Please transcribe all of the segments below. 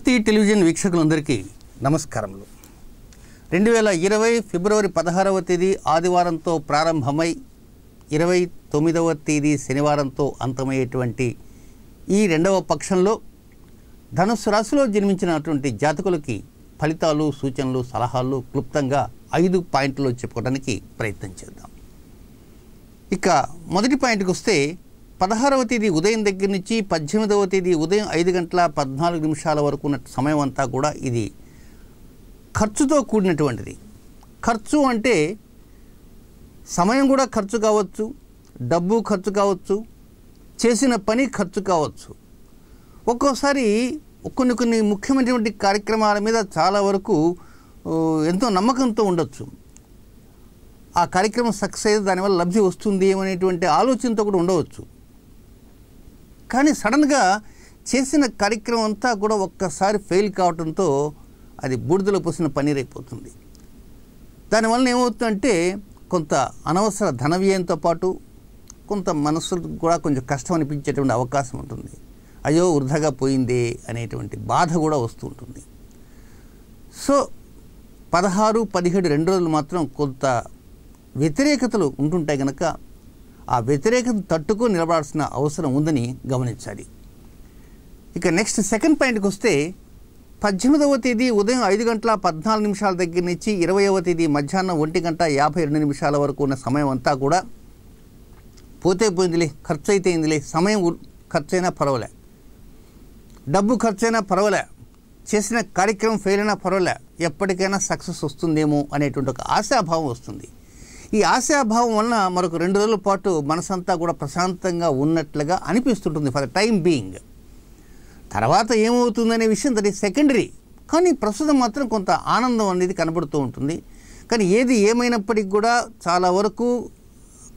భారతీయ television వీక్షకులందరికీ నమస్కారములు రెండు వేల ఇరవై ఫిబ్రవరి పదహారవ తేదీ ఆదివారంతో ప్రారంభమై ఇరవై తొమ్మిదవ తేదీ శనివారంతో అంతమయ్యేటువంటి ఈ రెండవ పక్షంలో ధనుసు రాశిలో జన్మించినటువంటి జాతకులకి ఫలితాలు సూచనలు సలహాలు క్లుప్తంగా ఐదు పాయింట్లు చెప్పుకోవడానికి ప్రయత్నం చేద్దాం ఇక మొదటి పాయింట్కి వస్తే పదహారవ తేదీ ఉదయం దగ్గర నుంచి పద్దెనిమిదవ తేదీ ఉదయం ఐదు గంటల పద్నాలుగు నిమిషాల వరకు ఉన్న సమయం అంతా కూడా ఇది ఖర్చుతో కూడినటువంటిది ఖర్చు అంటే సమయం కూడా ఖర్చు కావచ్చు డబ్బు ఖర్చు కావచ్చు చేసిన పని ఖర్చు కావచ్చు ఒక్కోసారి కొన్ని కొన్ని ముఖ్యమైనటువంటి కార్యక్రమాల మీద చాలా వరకు ఎంతో నమ్మకంతో ఉండొచ్చు ఆ కార్యక్రమం సక్సెస్ అయితే దానివల్ల లబ్ధి వస్తుంది అనేటువంటి ఆలోచనతో కూడా ఉండవచ్చు కానీ సడన్గా చేసిన కార్యక్రమం అంతా కూడా ఒక్కసారి ఫెయిల్ కావడంతో అది బూడిదలో పోసిన పనిరైపోతుంది దానివల్ల ఏమవుతుందంటే కొంత అనవసర ధన వ్యయంతో పాటు కొంత మనసుకు కూడా కొంచెం కష్టం అనిపించేటువంటి అవకాశం ఉంటుంది అయ్యో వృధాగా పోయింది అనేటువంటి బాధ కూడా వస్తూ ఉంటుంది సో పదహారు పదిహేడు రెండు రోజులు మాత్రం కొంత వ్యతిరేకతలు ఉంటుంటాయి కనుక ఆ వ్యతిరేకత తట్టుకు నిలబడాల్సిన అవసరం ఉందని గమనించాలి ఇక నెక్స్ట్ సెకండ్ పాయింట్కి వస్తే పద్దెనిమిదవ తేదీ ఉదయం ఐదు గంటల పద్నాలుగు నిమిషాల దగ్గర నుంచి ఇరవైవ తేదీ మధ్యాహ్నం ఒంటి గంట యాభై రెండు నిమిషాల వరకు ఉన్న సమయం అంతా కూడా పోతే పోయిందిలే ఖర్చు అయితే సమయం ఖర్చైనా పర్వాలే డబ్బు ఖర్చైనా పర్వాలే చేసిన కార్యక్రమం ఫెయిల్ అయినా పర్వాలే ఎప్పటికైనా సక్సెస్ వస్తుందేమో అనేటువంటి ఒక ఆశాభావం వస్తుంది ఈ ఆశాభావం వలన మరొక రెండు రోజుల పాటు మనసంతా కూడా ప్రశాంతంగా ఉన్నట్లుగా అనిపిస్తుంటుంది ఫర్ ద టైం బీయింగ్ తర్వాత ఏమవుతుందనే విషయం దాని సెకండరీ కానీ ప్రస్తుతం మాత్రం కొంత ఆనందం అనేది కనబడుతూ ఉంటుంది కానీ ఏది ఏమైనప్పటికీ కూడా చాలా వరకు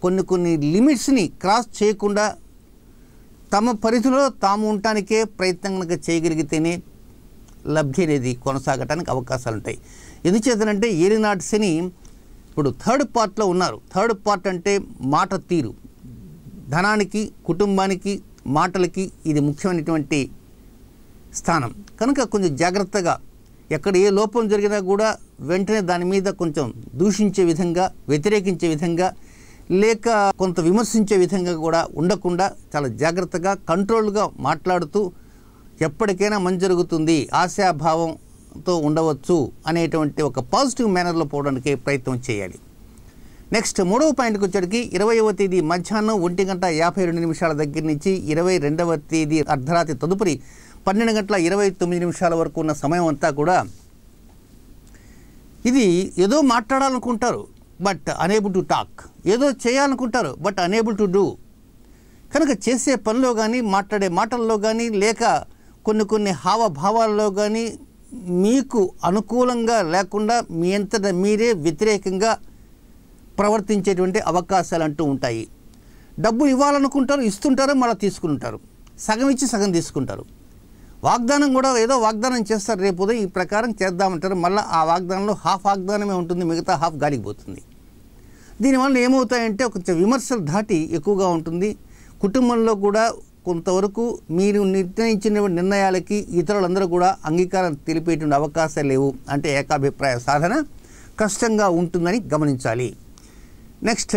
కొన్ని కొన్ని లిమిట్స్ని క్రాస్ చేయకుండా తమ పరిధిలో తాము ఉండటానికే ప్రయత్నం చేయగలిగితేనే లబ్ధి అనేది కొనసాగటానికి అవకాశాలు ఉంటాయి ఎందుచేతనంటే ఏలినాటి శని ఇప్పుడు థర్డ్ పార్ట్లో ఉన్నారు థర్డ్ పార్ట్ అంటే మాట తీరు ధనానికి కుటుంబానికి మాటలకి ఇది ముఖ్యమైనటువంటి స్థానం కనుక కొంచెం జాగ్రత్తగా ఎక్కడ ఏ లోపం జరిగినా కూడా వెంటనే దాని మీద కొంచెం దూషించే విధంగా వ్యతిరేకించే విధంగా లేక కొంత విమర్శించే విధంగా కూడా ఉండకుండా చాలా జాగ్రత్తగా కంట్రోల్గా మాట్లాడుతూ ఎప్పటికైనా మంచి జరుగుతుంది ఆశాభావం తో ఉండవచ్చు అనేటువంటి ఒక పాజిటివ్ మేనర్లో పోవడానికి ప్రయత్నం చేయాలి నెక్స్ట్ మూడవ పాయింట్కి వచ్చేటికి ఇరవైవ తేదీ మధ్యాహ్నం ఒంటి గంట యాభై రెండు నిమిషాల దగ్గర నుంచి ఇరవై రెండవ తేదీ అర్ధరాత్రి తదుపరి పన్నెండు గంటల ఇరవై తొమ్మిది నిమిషాల వరకు ఉన్న సమయం అంతా కూడా ఇది ఏదో మాట్లాడాలనుకుంటారు బట్ అనేబుల్ టు టాక్ ఏదో చేయాలనుకుంటారు బట్ అనేబుల్ టు డూ కనుక చేసే పనిలో కానీ మాట్లాడే మాటల్లో కానీ లేక కొన్ని కొన్ని హావభావాల్లో కానీ మీకు అనుకూలంగా లేకుండా మీ అంతట మీరే వ్యతిరేకంగా ప్రవర్తించేటువంటి అవకాశాలు అంటూ ఉంటాయి డబ్బు ఇవ్వాలనుకుంటారు ఇస్తుంటారు మళ్ళీ తీసుకుంటారు సగం ఇచ్చి సగం తీసుకుంటారు వాగ్దానం కూడా ఏదో వాగ్దానం చేస్తారు రేపు ఉదయం ఈ ప్రకారం చేద్దామంటారు మళ్ళీ ఆ వాగ్దానంలో హాఫ్ వాగ్దానమే ఉంటుంది మిగతా హాఫ్ గాలికి పోతుంది దీనివల్ల ఏమవుతాయంటే కొంచెం విమర్శలు దాటి ఎక్కువగా ఉంటుంది కుటుంబంలో కూడా కొంతవరకు మీరు నిర్ణయించిన నిర్ణయాలకి ఇతరులందరూ కూడా అంగీకారం తెలిపేటువంటి అవకాశాలు లేవు అంటే ఏకాభిప్రాయ సాధన కష్టంగా ఉంటుందని గమనించాలి నెక్స్ట్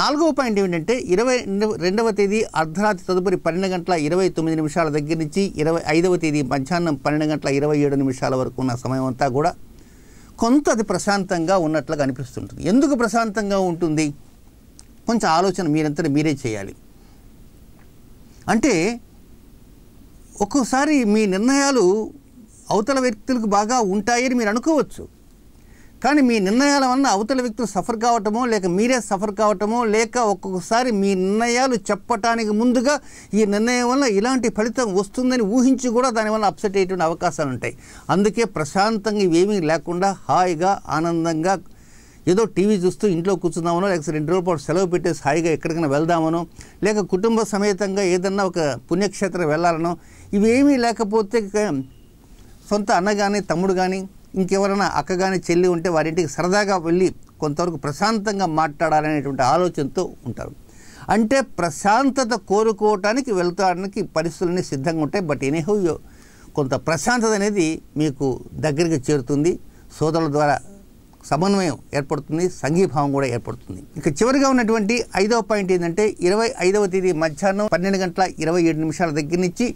నాలుగవ పాయింట్ ఏమిటంటే ఇరవై రెండవ తేదీ అర్ధరాత్రి తదుపరి పన్నెండు గంటల ఇరవై తొమ్మిది నిమిషాల దగ్గర నుంచి ఇరవై ఐదవ తేదీ మధ్యాహ్నం పన్నెండు గంటల ఇరవై ఏడు నిమిషాల వరకు ఉన్న సమయం అంతా కూడా కొంత అది ప్రశాంతంగా ఉన్నట్లుగా అనిపిస్తుంటుంది ఎందుకు ప్రశాంతంగా ఉంటుంది కొంచెం ఆలోచన మీరంతా మీరే చేయాలి అంటే ఒక్కోసారి మీ నిర్ణయాలు అవతల వ్యక్తులకు బాగా ఉంటాయని మీరు అనుకోవచ్చు కానీ మీ నిర్ణయాల వలన అవతల వ్యక్తులు సఫర్ కావటమో లేక మీరే సఫర్ కావటమో లేక ఒక్కొక్కసారి మీ నిర్ణయాలు చెప్పటానికి ముందుగా ఈ నిర్ణయం వల్ల ఇలాంటి ఫలితం వస్తుందని ఊహించి కూడా దానివల్ల అప్సెట్ అయ్యేటువంటి అవకాశాలు ఉంటాయి అందుకే ప్రశాంతంగా ఇవేమీ లేకుండా హాయిగా ఆనందంగా ఏదో టీవీ చూస్తూ ఇంట్లో కూర్చుందామనో లేక రెండు రోజుల పాటు సెలవు పెట్టేసి హాయిగా ఎక్కడికైనా వెళ్దామనో లేక కుటుంబ సమేతంగా ఏదన్నా ఒక పుణ్యక్షేత్రం వెళ్ళాలనో ఇవేమీ లేకపోతే సొంత అన్న కానీ తమ్ముడు కానీ ఇంకెవరైనా అక్క కానీ చెల్లి ఉంటే వారింటికి సరదాగా వెళ్ళి కొంతవరకు ప్రశాంతంగా మాట్లాడాలనేటువంటి ఆలోచనతో ఉంటారు అంటే ప్రశాంతత కోరుకోవటానికి వెళ్తాడానికి పరిస్థితులన్నీ సిద్ధంగా ఉంటాయి బట్ ఎనీహౌ కొంత ప్రశాంతత అనేది మీకు దగ్గరికి చేరుతుంది సోదరుల ద్వారా సమన్వయం ఏర్పడుతుంది సంఘీభావం కూడా ఏర్పడుతుంది ఇక చివరిగా ఉన్నటువంటి ఐదవ పాయింట్ ఏంటంటే ఇరవై ఐదవ తేదీ మధ్యాహ్నం పన్నెండు గంటల ఇరవై ఏడు నిమిషాల దగ్గర నుంచి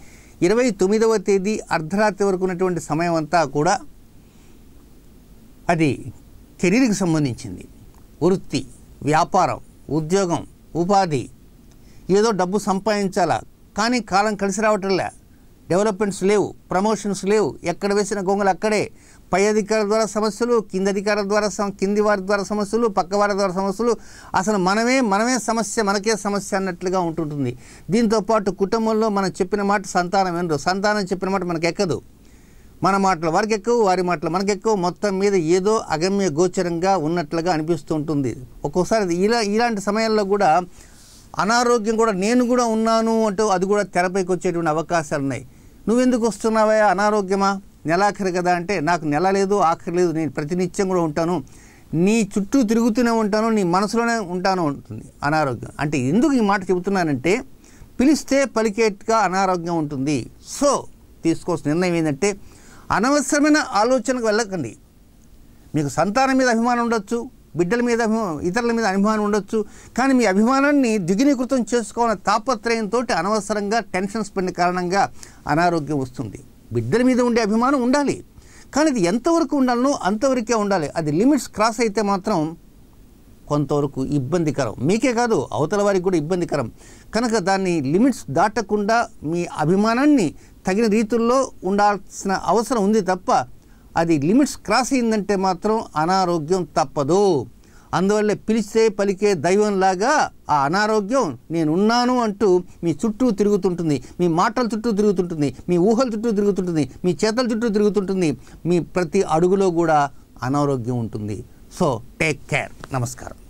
ఇరవై తొమ్మిదవ తేదీ అర్ధరాత్రి వరకు ఉన్నటువంటి సమయం అంతా కూడా అది కెరీర్కి సంబంధించింది వృత్తి వ్యాపారం ఉద్యోగం ఉపాధి ఏదో డబ్బు సంపాదించాలా కానీ కాలం కలిసి రావటంలే డెవలప్మెంట్స్ లేవు ప్రమోషన్స్ లేవు ఎక్కడ వేసిన గొంగలు అక్కడే పై అధికారుల ద్వారా సమస్యలు కింది అధికారుల ద్వారా కింది వారి ద్వారా సమస్యలు పక్క వారి ద్వారా సమస్యలు అసలు మనమే మనమే సమస్య మనకే సమస్య అన్నట్లుగా ఉంటుంటుంది దీంతోపాటు కుటుంబంలో మనం చెప్పిన మాట సంతానం వినరు సంతానం చెప్పిన మాట మనకు ఎక్కదు మన మాటలు వారికి ఎక్కువ వారి మాటలు మనకు ఎక్కువ మొత్తం మీద ఏదో అగమ్య గోచరంగా ఉన్నట్లుగా అనిపిస్తూ ఉంటుంది ఒక్కోసారి ఇలా ఇలాంటి సమయాల్లో కూడా అనారోగ్యం కూడా నేను కూడా ఉన్నాను అంటూ అది కూడా తెరపైకి వచ్చేటువంటి అవకాశాలు ఉన్నాయి నువ్వెందుకు వస్తున్నావా అనారోగ్యమా నెలాఖరి కదా అంటే నాకు నెల లేదు ఆఖరి లేదు నేను ప్రతినిత్యం కూడా ఉంటాను నీ చుట్టూ తిరుగుతూనే ఉంటాను నీ మనసులోనే ఉంటాను ఉంటుంది అనారోగ్యం అంటే ఎందుకు ఈ మాట చెబుతున్నానంటే పిలిస్తే పలికేట్గా అనారోగ్యం ఉంటుంది సో తీసుకోవాల్సిన నిర్ణయం ఏంటంటే అనవసరమైన ఆలోచనకు వెళ్ళకండి మీకు సంతానం మీద అభిమానం ఉండొచ్చు బిడ్డల మీద ఇతరుల మీద అభిమానం ఉండొచ్చు కానీ మీ అభిమానాన్ని దిగునీకృతం చేసుకోవాలనే తాపత్రయంతో అనవసరంగా టెన్షన్ స్పెండ్ కారణంగా అనారోగ్యం వస్తుంది బిడ్డల మీద ఉండే అభిమానం ఉండాలి కానీ అది ఎంతవరకు ఉండాలనో అంతవరకే ఉండాలి అది లిమిట్స్ క్రాస్ అయితే మాత్రం కొంతవరకు ఇబ్బందికరం మీకే కాదు అవతల వారికి కూడా ఇబ్బందికరం కనుక దాన్ని లిమిట్స్ దాటకుండా మీ అభిమానాన్ని తగిన రీతుల్లో ఉండాల్సిన అవసరం ఉంది తప్ప అది లిమిట్స్ క్రాస్ అయిందంటే మాత్రం అనారోగ్యం తప్పదు అందువల్ల పిలిస్తే పలికే దైవంలాగా ఆ అనారోగ్యం నేనున్నాను అంటూ మీ చుట్టూ తిరుగుతుంటుంది మీ మాటల చుట్టూ తిరుగుతుంటుంది మీ ఊహల చుట్టూ తిరుగుతుంటుంది మీ చేతల చుట్టూ తిరుగుతుంటుంది మీ ప్రతి అడుగులో కూడా అనారోగ్యం ఉంటుంది సో టేక్ కేర్ నమస్కారం